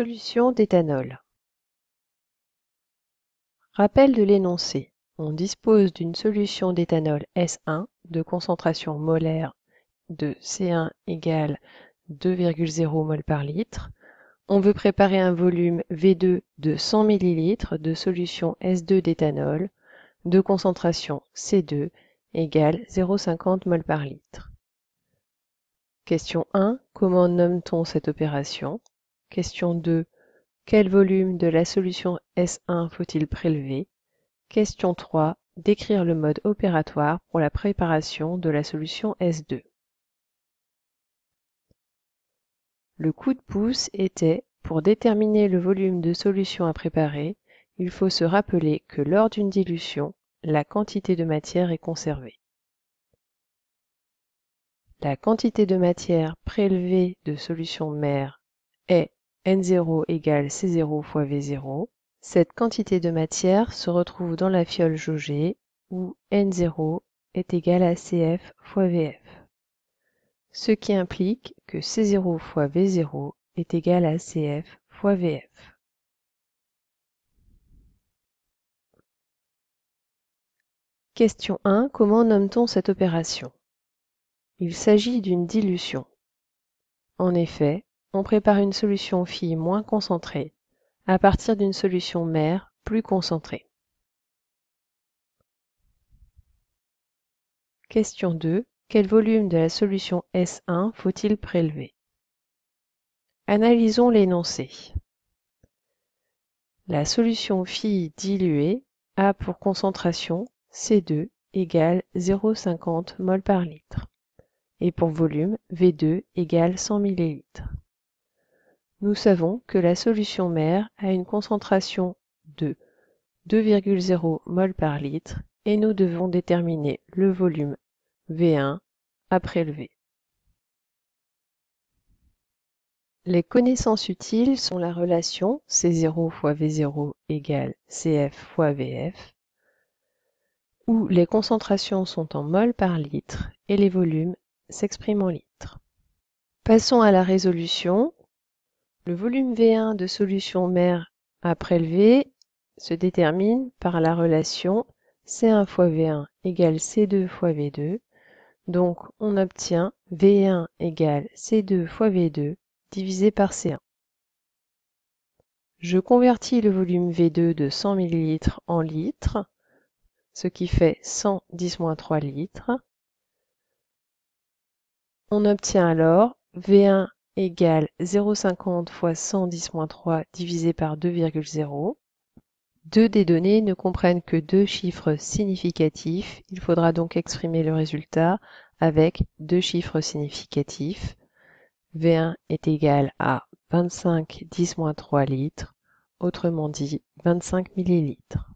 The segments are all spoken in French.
solution d'éthanol Rappel de l'énoncé. On dispose d'une solution d'éthanol S1 de concentration molaire de C1 égale 2,0 mol par litre. On veut préparer un volume V2 de 100 ml de solution S2 d'éthanol de concentration C2 égale 0,50 mol par litre. Question 1. Comment nomme-t-on cette opération Question 2. Quel volume de la solution S1 faut-il prélever Question 3. Décrire le mode opératoire pour la préparation de la solution S2. Le coup de pouce était, pour déterminer le volume de solution à préparer, il faut se rappeler que lors d'une dilution, la quantité de matière est conservée. La quantité de matière prélevée de solution mère est N0 C0 V0, fois cette quantité de matière se retrouve dans la fiole jaugée où n 0 est égal à cf fois vf ce qui implique que c 0 fois v 0 est égal à cf fois vf Question 1. comment nomme-t-on cette opération il s'agit d'une dilution en effet on prépare une solution fille moins concentrée à partir d'une solution mère plus concentrée. Question 2. Quel volume de la solution S1 faut-il prélever Analysons l'énoncé. La solution fille diluée a pour concentration C2 égale 0,50 mol par litre et pour volume V2 égale 100 ml nous savons que la solution mère a une concentration de 2,0 mol par litre et nous devons déterminer le volume v 1 à prélever les connaissances utiles sont la relation c 0 V0 fois égale cf vf où les concentrations sont en mol par litre et les volumes s'expriment en litres passons à la résolution le volume V1 de solution mère à prélever se détermine par la relation C1 fois V1 égale C2 fois V2. Donc on obtient V1 égale C2 fois V2 divisé par C1. Je convertis le volume V2 de 100 ml en litres, ce qui fait 110-3 litres. On obtient alors V1 égale 0,50 x 110-3 divisé par 2,0. Deux des données ne comprennent que deux chiffres significatifs. Il faudra donc exprimer le résultat avec deux chiffres significatifs. V1 est égal à 25-10-3 litres, autrement dit 25 millilitres.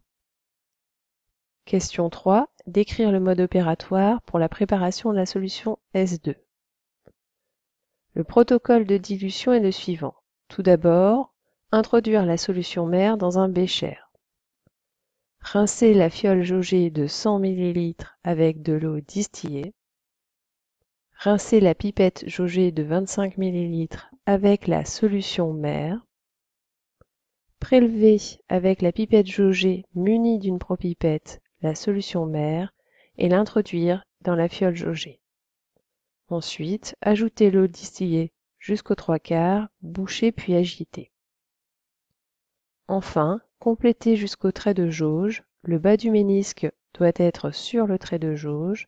Question 3. Décrire le mode opératoire pour la préparation de la solution S2. Le protocole de dilution est le suivant. Tout d'abord, introduire la solution mère dans un bécher. Rincer la fiole jaugée de 100 ml avec de l'eau distillée. Rincer la pipette jaugée de 25 ml avec la solution mère. Prélever avec la pipette jaugée munie d'une propipette la solution mère et l'introduire dans la fiole jaugée ensuite ajoutez l'eau distillée jusqu'aux trois quarts bouchez puis agitez enfin complétez jusqu'au trait de jauge le bas du ménisque doit être sur le trait de jauge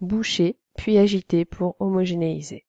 bouchez puis agitez pour homogénéiser